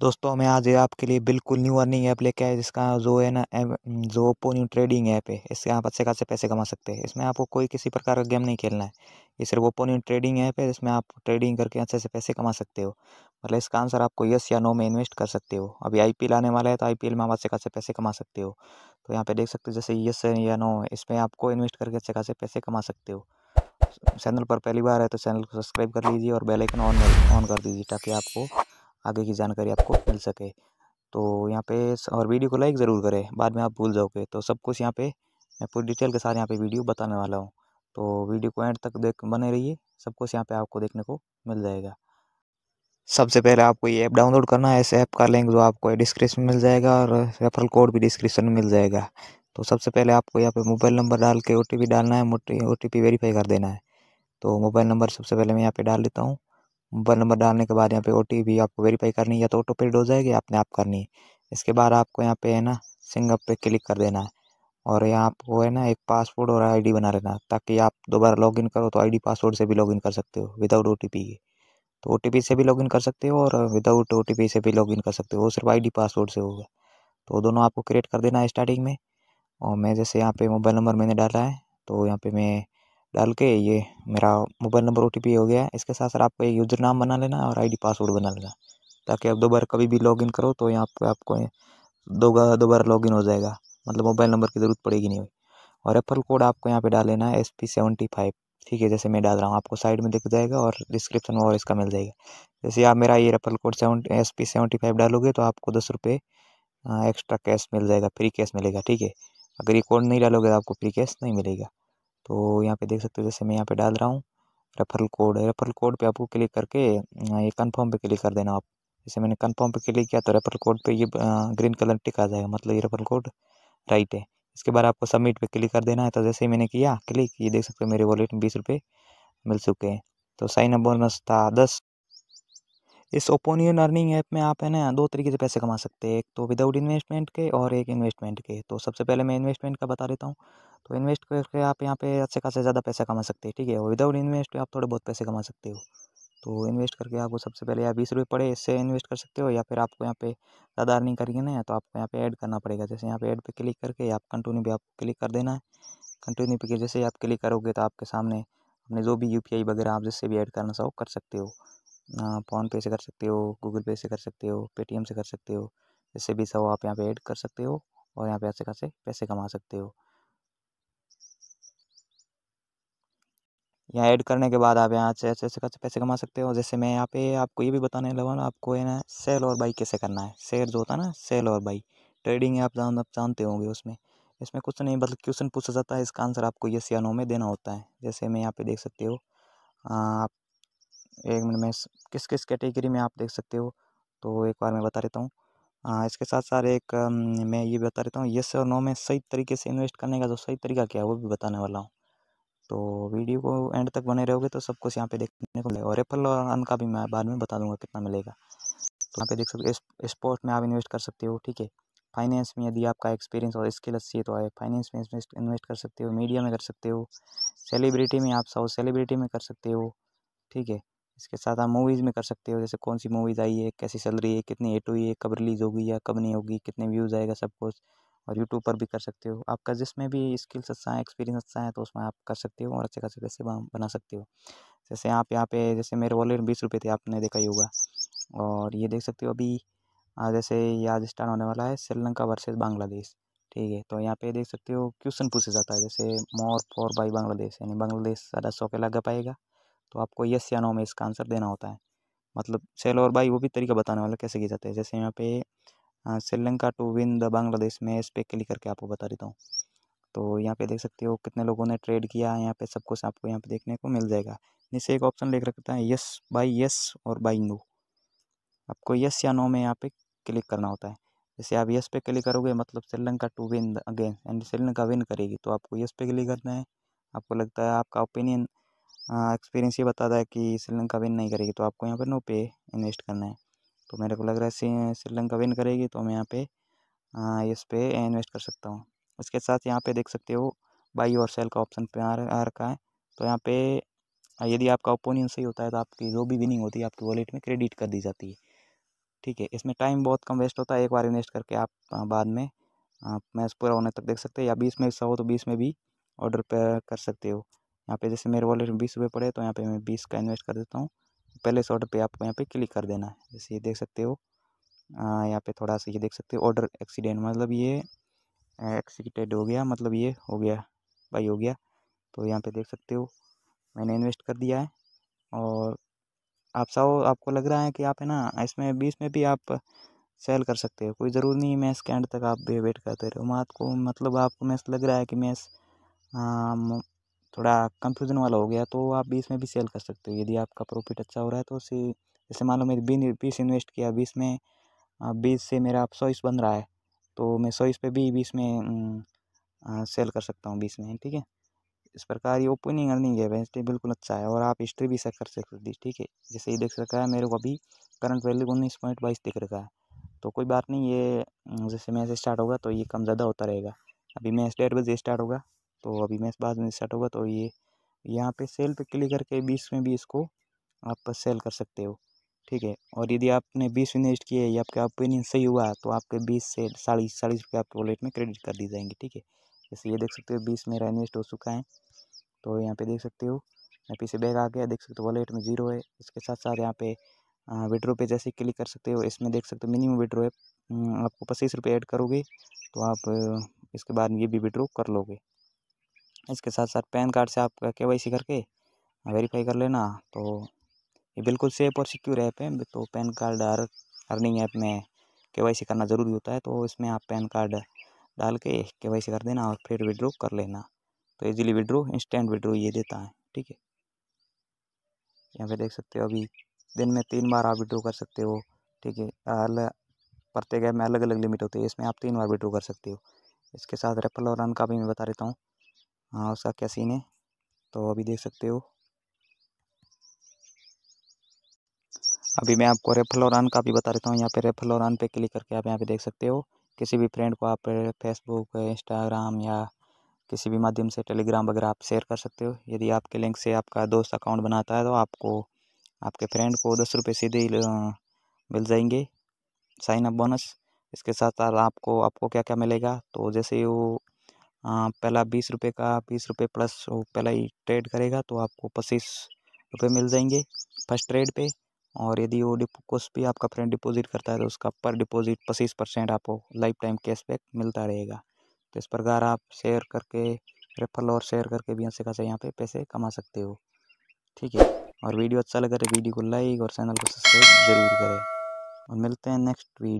दोस्तों मैं आज आपके लिए बिल्कुल न्यू अर्निंग ऐप लेके आया जिसका जो है ना जो ओप्पो न्यू ट्रेडिंग ऐप है इससे आप अच्छे खासे पैसे कमा सकते हैं इसमें आपको कोई किसी प्रकार का गेम नहीं खेलना है ये सिर्फ ओप्पो न्यू ट्रेडिंग ऐप है जिसमें आप ट्रेडिंग करके अच्छे से पैसे कमा सकते हो मतलब इसका आंसर आपको यस या नो में इन्वेस्ट कर सकते हो अभी आई आने वाला है तो आई में आप अच्छे खासे पैसे कमा सकते हो तो यहाँ पर देख सकते हो जैसे यस या नो इसमें आपको इन्वेस्ट करके अच्छे खासे पैसे कमा सकते हो चैनल पर पहली बार है तो चैनल को सब्सक्राइब कर लीजिए और बेलाइकन ऑन ऑन कर दीजिए ताकि आपको आगे की जानकारी आपको मिल सके तो यहाँ पे और वीडियो को लाइक ज़रूर करें बाद में आप भूल जाओगे तो सब कुछ यहाँ पे मैं पूरी डिटेल के साथ यहाँ पे वीडियो बताने वाला हूँ तो वीडियो को एंड तक देख बने रहिए सब कुछ यहाँ पे आपको देखने को मिल जाएगा सबसे पहले आपको ये ऐप डाउनलोड करना है इस ऐप का लिंक जो आपको डिस्क्रिप्शन मिल जाएगा और रेफरल कोड भी डिस्क्रिप्शन में मिल जाएगा तो सबसे पहले आपको यहाँ पर मोबाइल नंबर डाल के ओ डालना है ओ टी वेरीफाई कर देना है तो मोबाइल नंबर सबसे पहले मैं यहाँ पर डाल देता हूँ वन नंबर डालने के बाद यहाँ पे ओ आपको वेरीफाई करनी है या तो ऑटो पेड हो जाएगी आपने आप करनी है इसके बाद आपको यहाँ पे है ना सिंगअप पे क्लिक कर देना है और यहाँ आपको है ना एक पासवर्ड और आईडी बना लेना ताकि आप दोबारा लॉगिन करो तो आईडी पासवर्ड से भी लॉगिन कर सकते हो विदाउट ओ टी के तो ओ से भी लॉगिन कर सकते हो और विदाउट ओ से भी लॉगिन कर सकते हो वो सिर्फ आई पासवर्ड से होगा तो दोनों आपको क्रिएट कर देना है स्टार्टिंग में और मैं जैसे यहाँ पे मोबाइल नंबर मैंने डाला है तो यहाँ पर मैं डाल के ये मेरा मोबाइल नंबर ओ हो गया है इसके साथ सर आपको एक यूज़र नाम बना लेना और आईडी पासवर्ड बना लेना ताकि आप दोबारा कभी भी लॉगिन करो तो यहाँ पे आपको दोबारा दोबारा लॉगिन हो जाएगा मतलब मोबाइल नंबर की ज़रूरत पड़ेगी नहीं और रेफरल कोड आपको यहाँ पे डाल लेना है एस पी सेवेंटी फाइव ठीक है जैसे मैं डाल रहा हूँ आपको साइड में दिख जाएगा और डिस्क्रिप्शन में और इसका मिल जाएगा जैसे आप मेरा ये referral code seven S P seventy five डालोगे तो आपको दस रुपये एक्स्ट्रा कैश मिल जाएगा फ्री कैश मिलेगा ठीक है अगर ये कोड नहीं डालोगे तो आपको फ्री कैश नहीं मिलेगा तो यहाँ पे देख सकते हो जैसे मैं यहाँ पे डाल रहा हूँ रेफरल कोड रेफरल कोड पे आपको क्लिक करके ये कंफर्म पे क्लिक कर देना आप जैसे मैंने कंफर्म पे क्लिक किया तो रेफरल कोड पे ये ग्रीन कलर टिक आ जाएगा मतलब ये रेफरल कोड राइट है इसके बाद आपको सबमिट पे क्लिक कर देना है तो जैसे ही मैंने किया क्लिक ये देख सकते हो मेरे वॉलेट में बीस रुपये मिल चुके हैं तो साइन अप बोनस था दस इस ओपोनियन अर्निंग ऐप में आप है ना दो तरीके से पैसे कमा सकते हैं एक तो विदाउट इन्वेस्टमेंट के और एक इन्वेस्टमेंट के तो सबसे पहले मैं इन्वेस्टमेंट का बता देता हूँ तो इन्वेस्ट करके आप यहाँ पे अच्छे खासे ज़्यादा पैसा कमा सकते हैं ठीक है विदाउट इन्वेस्ट आप थोड़े बहुत पैसे कमा सकते हो तो इन्वेस्ट करके आपको सबसे पहले या बीस रुपये पड़े इससे इन्वेस्ट कर सकते हो या फिर आपको यहाँ पे ज़्यादा अर्निंग करेंगे ना तो आपको यहाँ पे ऐड करना पड़ेगा जैसे यहाँ पे ऐड पे क्लिक करके आप कंटिन्यू पे आपको क्लिक कर देना है कंटिन्यू पे जैसे आप क्लिक करोगे तो आपके सामने अपने जो भी यू वगैरह आप जिससे भी ऐड करना चाहो कर सकते हो फ़ोनपे से कर सकते हो गूगल पे से कर सकते हो पेटीएम से कर सकते हो जिससे भी सब आप यहाँ पर ऐड कर सकते हो और यहाँ पर अच्छे खासे पैसे कमा सकते हो यहाँ ऐड करने के बाद आप यहाँ से ऐसे ऐसे करके पैसे कमा सकते हो जैसे मैं यहाँ पे आपको ये भी बताने लगा ना आपको है ना सेल और बाई कैसे करना है शेयर जो होता है ना सेल और बाई ट्रेडिंग आप जान आप जानते होंगे उसमें इसमें कुछ नहीं मतलब क्वेश्चन पूछा जाता है इसका आंसर आपको ये या नो में देना होता है जैसे मैं यहाँ पे देख सकते हो आप एक मिनट में किस किस कैटेगरी में आप देख सकते हो तो एक बार मैं बता देता हूँ इसके साथ साथ एक मैं ये बता देता हूँ यस और नो में सही तरीके से इन्वेस्ट करने का जो सही तरीका क्या है वो भी बताने वाला हूँ तो वीडियो को एंड तक बने रहोगे तो सब कुछ यहाँ पे देखने को मिलेगा और और अन का भी मैं बाद में बता दूंगा कितना मिलेगा तो यहाँ पे देख सकते हो स्पोर्ट में आप इन्वेस्ट कर सकते हो ठीक है फाइनेंस में यदि आपका एक्सपीरियंस और स्किल अच्छी है तो आप फाइनेंस में इन्वेस्ट कर सकते हो मीडिया में कर सकते हो सेलिब्रिटी में आप साउथ सेलिब्रिटी में कर सकते हो ठीक है इसके साथ आप मूवीज़ में कर सकते हो जैसे कौन सी मूवीज़ आई है कैसी चल रही है कितनी हिट हुई है कब रिलीज़ होगी या कब नहीं होगी कितने व्यूज़ आएगा सब कुछ और यूट्यूब पर भी कर सकते हो आपका जिसमें भी स्किल्स अच्छा है एक्सपीरियंस अच्छा है तो उसमें आप कर सकते हो और अच्छे खासे पैसे बना सकते हो जैसे आप यहाँ पे जैसे मेरे वॉलेट में बीस रुपये थे आपने देखा ही होगा और ये देख सकते हो अभी जैसे ये आज स्टार्ट होने वाला है श्रीलंका वर्सेस बांग्लादेश ठीक है तो यहाँ पे देख सकते हो क्वेश्चन पूछा जाता है जैसे मोर फॉर बाई बांग्लादेश यानी बांग्लादेश ज़्यादा सौ के लगा पाएगा तो आपको यस या नो में इसका आंसर देना होता है मतलब सेल और बाई वो भी तरीका बताने वाला कैसे किया जाता है जैसे यहाँ पे Sri Lanka to win the Bangladesh में इस पर क्लिक करके आपको बता देता हूँ तो यहाँ पे देख सकते हो कितने लोगों ने ट्रेड किया है यहाँ पे सब कुछ आपको यहाँ पे देखने को मिल जाएगा जैसे एक ऑप्शन लिख रखता है यस बाई यस और बाई नो आपको यस या नो में यहाँ पे क्लिक करना होता है जैसे आप यस पे क्लिक करोगे मतलब Sri Lanka to win again and Sri Lanka win करेगी तो आपको यस पे क्लिक करना है आपको लगता है आपका ओपिनियन एक्सपीरियंस ये बताता है कि श्रीलंका विन नहीं करेगी तो आपको यहाँ पर नो पे इन्वेस्ट करना है तो मेरे को लग रहा है श्रीलंका विन करेगी तो मैं यहाँ पे इस पर इन्वेस्ट कर सकता हूँ उसके साथ यहाँ पे देख सकते हो बाई और सेल का ऑप्शन पे आ रखा है तो यहाँ पे यदि आपका ओपोनियन सही होता है तो आपकी जो भी विनिंग होती है आपकी वॉलेट में क्रेडिट कर दी जाती है ठीक है इसमें टाइम बहुत कम वेस्ट होता है एक बार इन्वेस्ट करके आप बाद में मैच पूरा होने तक देख सकते हो या बीस में हिस्सा हो तो बीस में भी ऑर्डर पे कर सकते हो यहाँ पे जैसे मेरे वॉलेट में बीस रुपये पड़े तो यहाँ पे मैं बीस का इन्वेस्ट कर देता हूँ पहले शॉर्ट ऑर्डर पे आपको यहाँ पे क्लिक कर देना है जैसे ये देख सकते हो यहाँ पे थोड़ा सा ये देख सकते हो ऑर्डर एक्सीडेंट मतलब ये एक्सीटेड हो गया मतलब ये हो गया भाई हो गया तो यहाँ पे देख सकते हो मैंने इन्वेस्ट कर दिया है और आप साहो आपको लग रहा है कि आप है ना इसमें बीस में भी आप सेल कर सकते हो कोई ज़रूरी नहीं मैं इसके एंड तक आप वेट करते रहो मत को मतलब आपको मैं लग रहा है कि मैं थोड़ा कंफ्यूजन वाला हो गया तो आप बीस में भी सेल कर सकते हो यदि आपका प्रॉफिट अच्छा हो रहा है तो उसे जैसे मान लो मैंने बीस इन्वेस्ट किया बीस में बीस से मेरा आप सौ इस बन रहा है तो मैं सौ इस पर भी बीस में सेल कर सकता हूँ बीस में ठीक है इस प्रकार ये ओपनिंग अर्निंग है वैसे बिल्कुल अच्छा है और आप हिस्ट्री भी सेक कर सकते ठीक है जैसे ये देख सकता है मेरे को अभी करंट वैल्यू उन्नीस पॉइंट बाईस दिख रखा है तो कोई बात नहीं ये जैसे मैं स्टार्ट होगा तो ये कम ज़्यादा होता रहेगा अभी मैं स्टेट बजे स्टार्ट होगा तो अभी मैं बाद में स्टार्ट होगा तो ये यहाँ पे सेल पे क्लिक करके बीस में भी इसको आप सेल कर सकते हो ठीक है और यदि आपने बीस इन्वेस्ट किए या आपका ओपिनियन सही हुआ तो आपके बीस से साढ़ी चालीस रुपये आपके वॉलेट में क्रेडिट कर दी जाएंगे ठीक है जैसे ये देख सकते हो बीस मेरा इन्वेस्ट हो चुका है तो यहाँ पे देख सकते हो मैं पीछे बैग आ गया देख सकते हो वॉलेट में जीरो है इसके साथ साथ यहाँ पे विड्रो पे जैसे क्लिक कर सकते हो इसमें देख सकते हो मिनिमम विड्रो है हम्म, आपको पच्चीस रुपये ऐड करोगे तो आप इसके बाद ये भी विड्रो कर लोगे इसके साथ साथ पैन कार्ड से आपका के वाई सी करके वेरीफाई कर लेना तो ये बिल्कुल सेफ और सिक्योर ऐप है तो पैन कार्ड हर अर्निंग ऐप में के वाई सी करना ज़रूरी होता है तो इसमें आप पैन कार्ड डाल के के वाई सी कर देना और फिर विड्रो कर लेना तो ईज़िली विड्रो इंस्टेंट विड्रो ये देता है ठीक है यहाँ पे देख सकते हो अभी दिन में तीन बार आप विड्रो कर सकते हो ठीक है प्रत्येक ऐप में अलग अलग लिमिट होती है इसमें आप तीन बार विड्रो कर सकते हो इसके साथ रेफरल और रन का भी मैं बता देता हूँ हाँ उसका क्या सीन है तो अभी देख सकते हो अभी मैं आपको रेफल और का भी बता देता हूँ यहाँ पे रेफल और पे क्लिक करके आप यहाँ पे देख सकते हो किसी भी फ्रेंड को आप फेसबुक इंस्टाग्राम या किसी भी माध्यम से टेलीग्राम वगैरह आप शेयर कर सकते हो यदि आपके लिंक से आपका दोस्त अकाउंट बनाता है तो आपको आपके फ्रेंड को दस रुपये सीधे मिल जाएंगे साइन अप बोनस इसके साथ साथ आपको आपको क्या क्या मिलेगा तो जैसे वो पहला बीस रुपये का बीस रुपये प्लस वो पहला ही ट्रेड करेगा तो आपको पच्चीस रुपये मिल जाएंगे फर्स्ट ट्रेड पे और यदि वो कुछ भी आपका फ्रेंड डिपॉजिट करता है तो उसका पर डिपॉजिट पच्चीस परसेंट आपको लाइफ टाइम कैशबैक मिलता रहेगा तो इस प्रकार आप शेयर करके रेफरल और शेयर करके भी ऐसे खासा यहाँ पे पैसे कमा सकते हो ठीक है और वीडियो अच्छा लगा तो वीडियो को लाइक और चैनल को सब्सक्राइब जरूर करें और मिलते हैं नेक्स्ट वीडियो